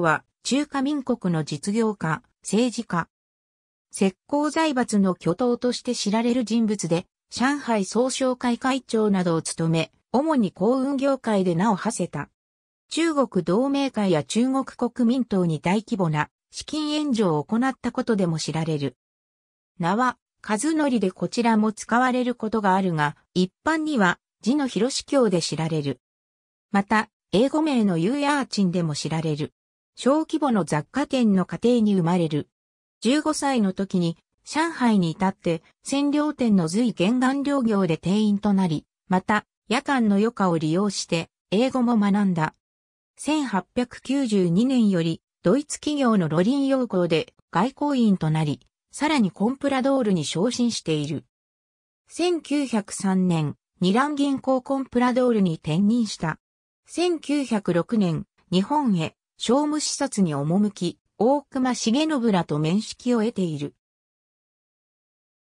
は中華民国の実業家、政治家。石膏財閥の巨頭として知られる人物で、上海総商会会長などを務め、主に幸運業界で名を馳せた。中国同盟会や中国国民党に大規模な資金援助を行ったことでも知られる。名は、和則でこちらも使われることがあるが、一般には字の広司教で知られる。また、英語名のユーヤーチンでも知られる。小規模の雑貨店の家庭に生まれる。15歳の時に上海に至って占領店の随玄関料業で店員となり、また夜間の余暇を利用して英語も学んだ。1892年よりドイツ企業のロリン要項で外交員となり、さらにコンプラドールに昇進している。1903年、二蘭銀行コンプラドールに転任した。1906年、日本へ商務視察に赴き、大隈重信らと面識を得ている。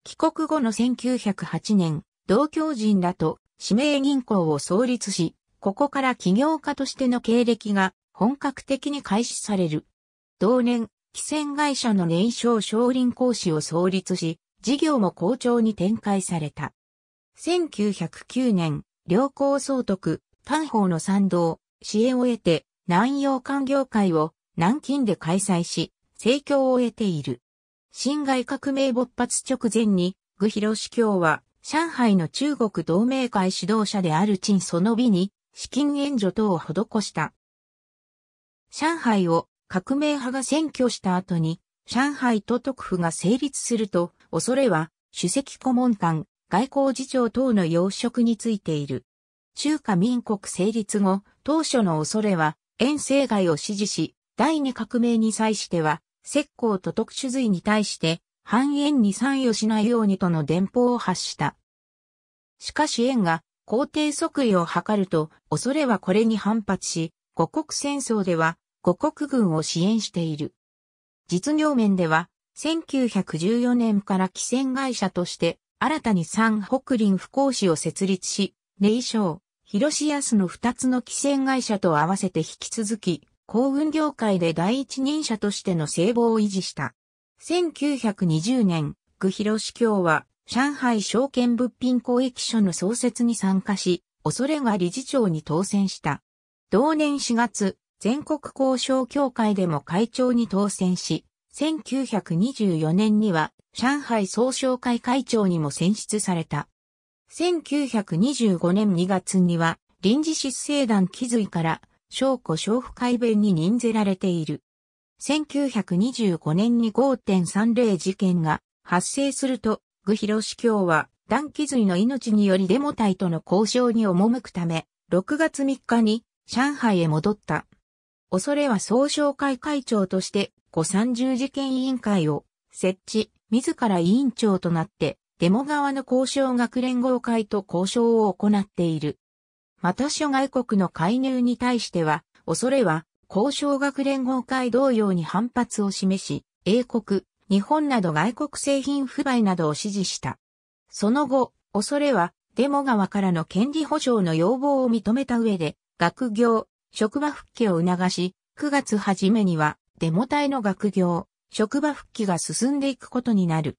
帰国後の1908年、同郷人らと指名銀行を創立し、ここから起業家としての経歴が本格的に開始される。同年、汽船会社の年商少林講師を創立し、事業も好調に展開された。1909年、良好総督、丹方の賛同、支援を得て、南洋官業会を南京で開催し、盛況を得ている。辛亥革命勃発直前に、具広司教は、上海の中国同盟会指導者である陳その美に、資金援助等を施した。上海を革命派が占拠した後に、上海都督府が成立すると、恐れは、主席顧問官、外交次長等の要職についている。中華民国成立後、当初の恐れは、遠征外を支持し、第二革命に際しては、石膏と特殊髄に対して、半円に参与しないようにとの電報を発した。しかし円が皇帝即位を図ると、恐れはこれに反発し、五国戦争では五国軍を支援している。実業面では、1914年から汽船会社として、新たに三北林不幸市を設立し、霊障、広安の二つの汽船会社と合わせて引き続き、公運業界で第一人者としての聖望を維持した。1920年、具広教は、上海証券物品交易所の創設に参加し、恐れが理事長に当選した。同年4月、全国交渉協会でも会長に当選し、1924年には上海総商会会長にも選出された。1925年2月には、臨時執政団気づいから、証拠娼婦改弁に任ぜられている。1925年に5.30事件が発生すると、具広司教は、団気髄の命によりデモ隊との交渉に赴くため、6月3日に上海へ戻った。恐れは総商会会長として、530事件委員会を設置、自ら委員長となって、デモ側の交渉学連合会と交渉を行っている。また諸外国の介入に対しては、恐れは、交渉学連合会同様に反発を示し、英国、日本など外国製品不買などを支持した。その後、恐れは、デモ側からの権利保障の要望を認めた上で、学業、職場復帰を促し、9月初めには、デモ隊の学業、職場復帰が進んでいくことになる。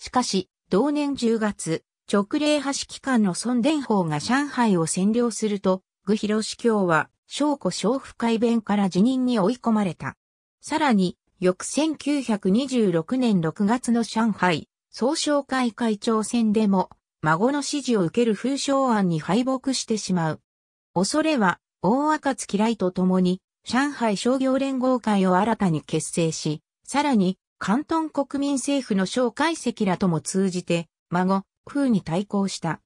しかし、同年10月、直令派指揮官の孫伝法が上海を占領すると、具広司教は、将庫娼府会弁から辞任に追い込まれた。さらに、翌1926年6月の上海、総商会会長選でも、孫の支持を受ける風潮案に敗北してしまう。恐れは、大赤月来と共に、上海商業連合会を新たに結成し、さらに、関東国民政府の蒋介石らとも通じて、孫、風に対抗した。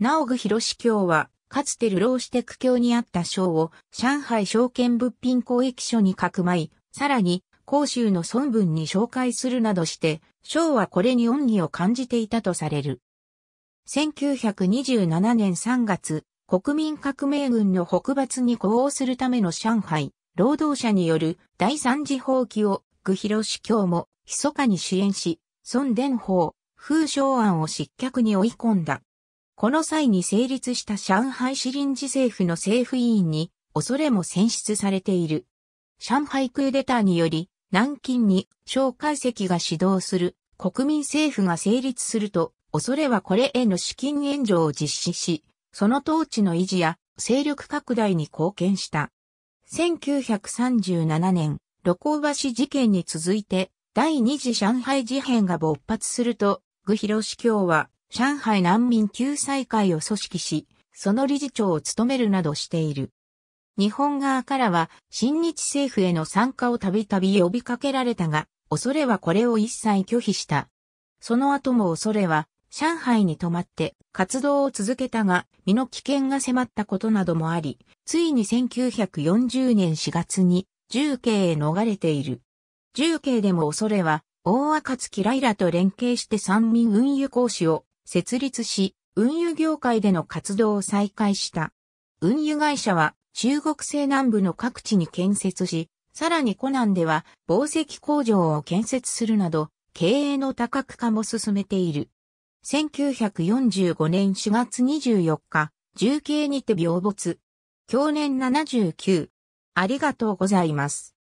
直具広教は、かつて流浪して苦境にあった省を上海証券物品交易所にかくまい、さらに広州の孫文に紹介するなどして、省はこれに恩義を感じていたとされる。1927年3月、国民革命軍の北伐に呼応するための上海、労働者による第三次放棄を具広司教も密かに支援し、孫伝法、風昇案を失脚に追い込んだ。この際に成立した上海市臨時政府の政府委員に、恐れも選出されている。上海クーデターにより、南京に蒋介石が指導する国民政府が成立すると、恐れはこれへの資金援助を実施し、その統治の維持や勢力拡大に貢献した。1937年、露光橋事件に続いて、第二次上海事変が勃発すると、具広司教は上海難民救済会を組織し、その理事長を務めるなどしている。日本側からは、新日政府への参加をたびたび呼びかけられたが、恐れはこれを一切拒否した。その後も恐れは、上海に泊まって活動を続けたが、身の危険が迫ったことなどもあり、ついに1940年4月に重慶へ逃れている。重慶でも恐れは、大赤月ライラと連携して三民運輸講師を設立し、運輸業界での活動を再開した。運輸会社は中国西南部の各地に建設し、さらに湖南では紡石工場を建設するなど、経営の多角化も進めている。1945年4月24日、重慶にて病没。去年79。ありがとうございます。